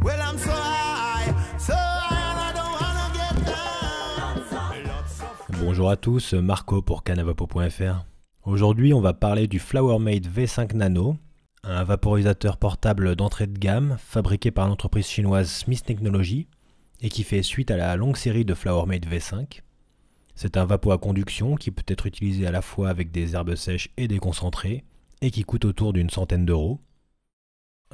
Well, I'm so high, so I don't get Bonjour à tous, Marco pour canavapo.fr. Aujourd'hui, on va parler du Flowermate V5 Nano, un vaporisateur portable d'entrée de gamme fabriqué par l'entreprise chinoise Smith Technology et qui fait suite à la longue série de Flowermate V5. C'est un vapeau à conduction qui peut être utilisé à la fois avec des herbes sèches et des concentrés et qui coûte autour d'une centaine d'euros.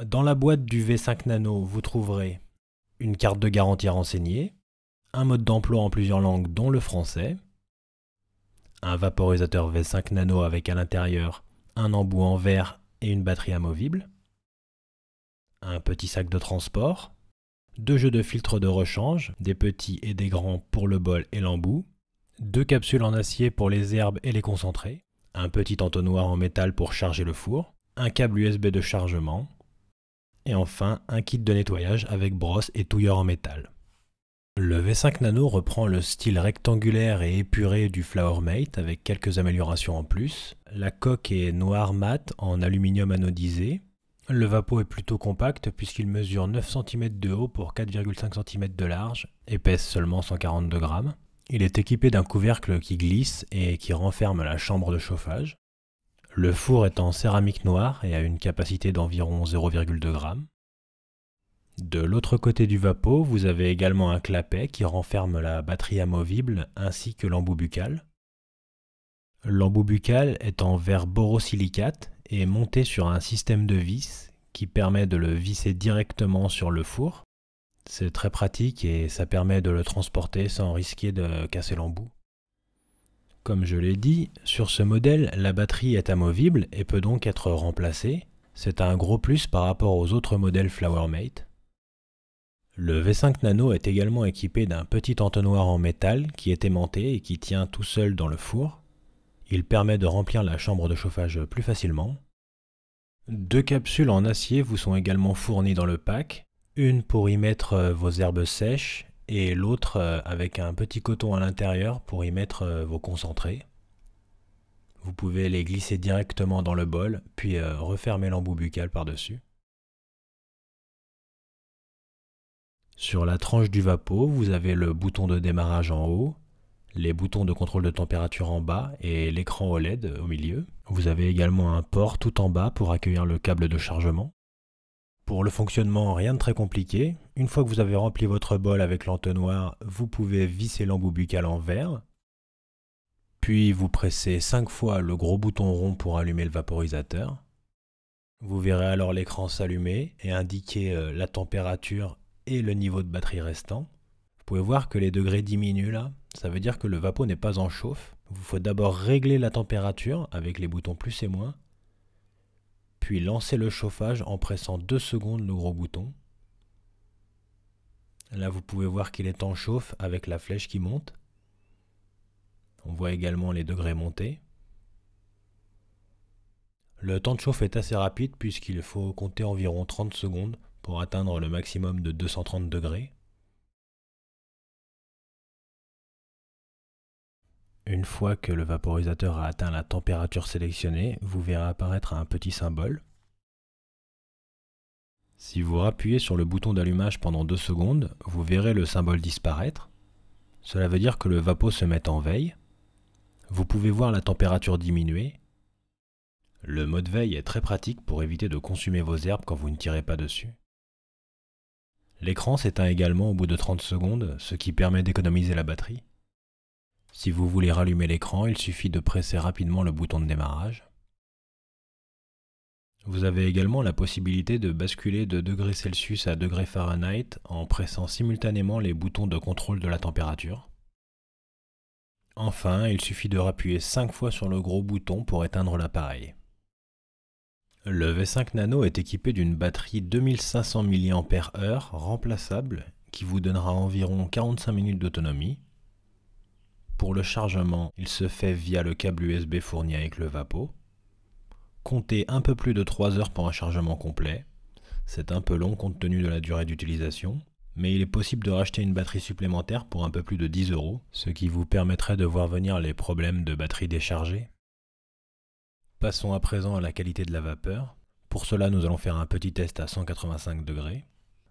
Dans la boîte du V5 Nano, vous trouverez une carte de garantie renseignée, un mode d'emploi en plusieurs langues dont le français, un vaporisateur V5 Nano avec à l'intérieur un embout en verre et une batterie amovible, un petit sac de transport, deux jeux de filtres de rechange, des petits et des grands pour le bol et l'embout, deux capsules en acier pour les herbes et les concentrés, un petit entonnoir en métal pour charger le four, un câble USB de chargement, et enfin un kit de nettoyage avec brosse et touilleur en métal. Le V5 Nano reprend le style rectangulaire et épuré du Flowermate avec quelques améliorations en plus. La coque est noire mat en aluminium anodisé. Le vapeau est plutôt compact puisqu'il mesure 9 cm de haut pour 4,5 cm de large et pèse seulement 142 grammes. Il est équipé d'un couvercle qui glisse et qui renferme la chambre de chauffage. Le four est en céramique noire et a une capacité d'environ 0,2 g. De l'autre côté du vapeau, vous avez également un clapet qui renferme la batterie amovible ainsi que l'embout buccal. L'embout buccal est en verre borosilicate et monté sur un système de vis qui permet de le visser directement sur le four. C'est très pratique et ça permet de le transporter sans risquer de casser l'embout. Comme je l'ai dit, sur ce modèle, la batterie est amovible et peut donc être remplacée. C'est un gros plus par rapport aux autres modèles Flowermate. Le V5 Nano est également équipé d'un petit entonnoir en métal qui est aimanté et qui tient tout seul dans le four. Il permet de remplir la chambre de chauffage plus facilement. Deux capsules en acier vous sont également fournies dans le pack, une pour y mettre vos herbes sèches et l'autre euh, avec un petit coton à l'intérieur pour y mettre euh, vos concentrés. Vous pouvez les glisser directement dans le bol, puis euh, refermer l'embout buccal par-dessus. Sur la tranche du vapeau, vous avez le bouton de démarrage en haut, les boutons de contrôle de température en bas et l'écran OLED au milieu. Vous avez également un port tout en bas pour accueillir le câble de chargement. Pour le fonctionnement, rien de très compliqué. Une fois que vous avez rempli votre bol avec l'entonnoir, vous pouvez visser l'embout buccal en verre. Puis vous pressez 5 fois le gros bouton rond pour allumer le vaporisateur. Vous verrez alors l'écran s'allumer et indiquer euh, la température et le niveau de batterie restant. Vous pouvez voir que les degrés diminuent là, ça veut dire que le vapeau n'est pas en chauffe. Il vous faut d'abord régler la température avec les boutons plus et moins, puis lancez le chauffage en pressant 2 secondes le gros bouton. Là, vous pouvez voir qu'il est en chauffe avec la flèche qui monte. On voit également les degrés monter. Le temps de chauffe est assez rapide puisqu'il faut compter environ 30 secondes pour atteindre le maximum de 230 degrés. Une fois que le vaporisateur a atteint la température sélectionnée, vous verrez apparaître un petit symbole. Si vous appuyez sur le bouton d'allumage pendant 2 secondes, vous verrez le symbole disparaître. Cela veut dire que le vapeau se met en veille. Vous pouvez voir la température diminuer. Le mode veille est très pratique pour éviter de consommer vos herbes quand vous ne tirez pas dessus. L'écran s'éteint également au bout de 30 secondes, ce qui permet d'économiser la batterie. Si vous voulez rallumer l'écran, il suffit de presser rapidement le bouton de démarrage. Vous avez également la possibilité de basculer de degrés Celsius à degrés Fahrenheit en pressant simultanément les boutons de contrôle de la température. Enfin, il suffit de rappuyer 5 fois sur le gros bouton pour éteindre l'appareil. Le V5 Nano est équipé d'une batterie 2500 mAh remplaçable qui vous donnera environ 45 minutes d'autonomie pour le chargement, il se fait via le câble USB fourni avec le Vapo. Comptez un peu plus de 3 heures pour un chargement complet. C'est un peu long compte tenu de la durée d'utilisation, mais il est possible de racheter une batterie supplémentaire pour un peu plus de 10 euros, ce qui vous permettrait de voir venir les problèmes de batterie déchargée. Passons à présent à la qualité de la vapeur. Pour cela, nous allons faire un petit test à 185 degrés.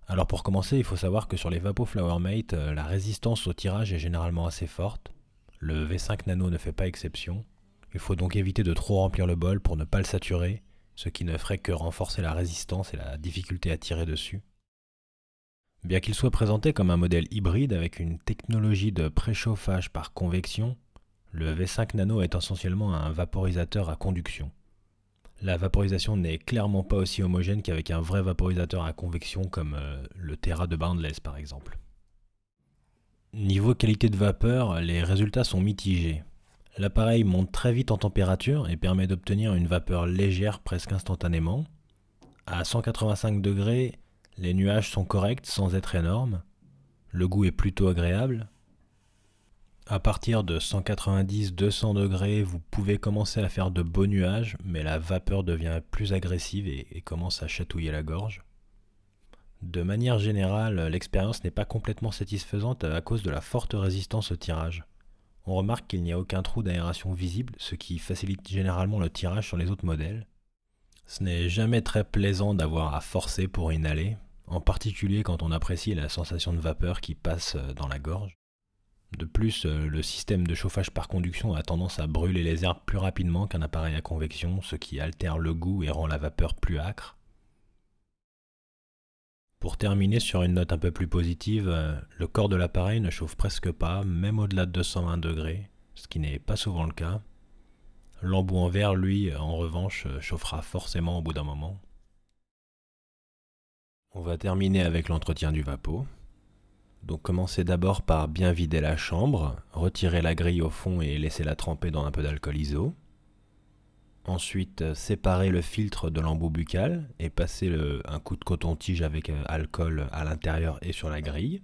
Alors pour commencer, il faut savoir que sur les Vapo Flowermate, euh, la résistance au tirage est généralement assez forte. Le V5 Nano ne fait pas exception. Il faut donc éviter de trop remplir le bol pour ne pas le saturer, ce qui ne ferait que renforcer la résistance et la difficulté à tirer dessus. Bien qu'il soit présenté comme un modèle hybride avec une technologie de préchauffage par convection, le V5 Nano est essentiellement un vaporisateur à conduction. La vaporisation n'est clairement pas aussi homogène qu'avec un vrai vaporisateur à convection comme euh, le Terra de Boundless par exemple. Niveau qualité de vapeur, les résultats sont mitigés. L'appareil monte très vite en température et permet d'obtenir une vapeur légère presque instantanément. À 185 degrés, les nuages sont corrects sans être énormes. Le goût est plutôt agréable. À partir de 190-200 degrés, vous pouvez commencer à faire de beaux nuages, mais la vapeur devient plus agressive et commence à chatouiller la gorge. De manière générale, l'expérience n'est pas complètement satisfaisante à cause de la forte résistance au tirage. On remarque qu'il n'y a aucun trou d'aération visible, ce qui facilite généralement le tirage sur les autres modèles. Ce n'est jamais très plaisant d'avoir à forcer pour inhaler, en particulier quand on apprécie la sensation de vapeur qui passe dans la gorge. De plus, le système de chauffage par conduction a tendance à brûler les herbes plus rapidement qu'un appareil à convection, ce qui altère le goût et rend la vapeur plus âcre. Pour terminer sur une note un peu plus positive, euh, le corps de l'appareil ne chauffe presque pas, même au-delà de 220 degrés, ce qui n'est pas souvent le cas. L'embout en verre, lui, euh, en revanche, euh, chauffera forcément au bout d'un moment. On va terminer avec l'entretien du vapeau. Donc commencez d'abord par bien vider la chambre, retirer la grille au fond et laisser la tremper dans un peu d'alcool iso. Ensuite, euh, séparer le filtre de l'embout buccal et passer un coup de coton-tige avec euh, alcool à l'intérieur et sur la grille.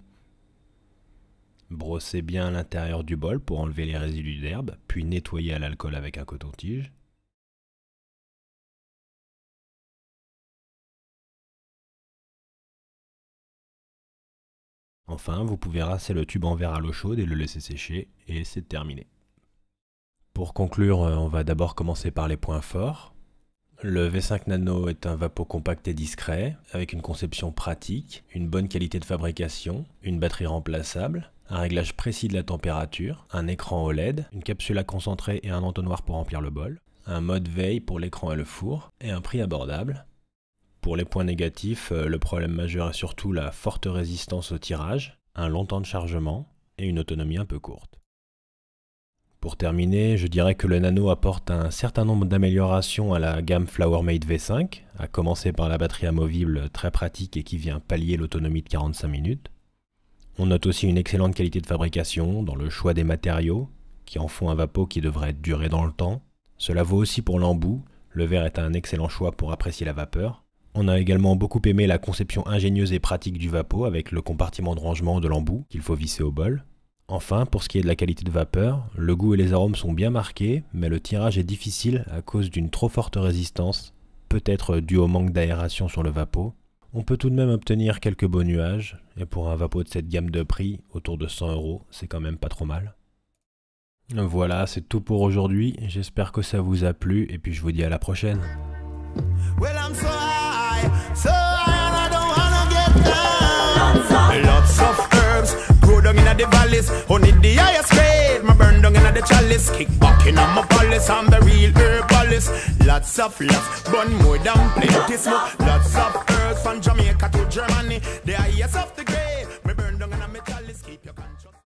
Brossez bien l'intérieur du bol pour enlever les résidus d'herbe, puis nettoyer à l'alcool avec un coton-tige. Enfin, vous pouvez rincer le tube en verre à l'eau chaude et le laisser sécher, et c'est terminé. Pour conclure, euh, on va d'abord commencer par les points forts. Le V5 Nano est un vapeau compact et discret, avec une conception pratique, une bonne qualité de fabrication, une batterie remplaçable, un réglage précis de la température, un écran OLED, une capsule à concentrer et un entonnoir pour remplir le bol, un mode veille pour l'écran et le four, et un prix abordable. Pour les points négatifs, euh, le problème majeur est surtout la forte résistance au tirage, un long temps de chargement et une autonomie un peu courte. Pour terminer, je dirais que le Nano apporte un certain nombre d'améliorations à la gamme Flowermate V5, à commencer par la batterie amovible très pratique et qui vient pallier l'autonomie de 45 minutes. On note aussi une excellente qualité de fabrication dans le choix des matériaux, qui en font un vapeau qui devrait durer dans le temps. Cela vaut aussi pour l'embout, le verre est un excellent choix pour apprécier la vapeur. On a également beaucoup aimé la conception ingénieuse et pratique du vapeau avec le compartiment de rangement de l'embout qu'il faut visser au bol. Enfin, pour ce qui est de la qualité de vapeur, le goût et les arômes sont bien marqués, mais le tirage est difficile à cause d'une trop forte résistance, peut-être due au manque d'aération sur le vapeau. On peut tout de même obtenir quelques beaux nuages, et pour un vapeau de cette gamme de prix, autour de 100 euros, c'est quand même pas trop mal. Voilà, c'est tout pour aujourd'hui, j'espère que ça vous a plu, et puis je vous dis à la prochaine. palace. Only the highest grade, my burn down in the chalice. Kick back in my palace, I'm the real herbalist. Lots of love, burn more than plenty smoke. Lots of herbs from Jamaica to Germany. The highest of the grade.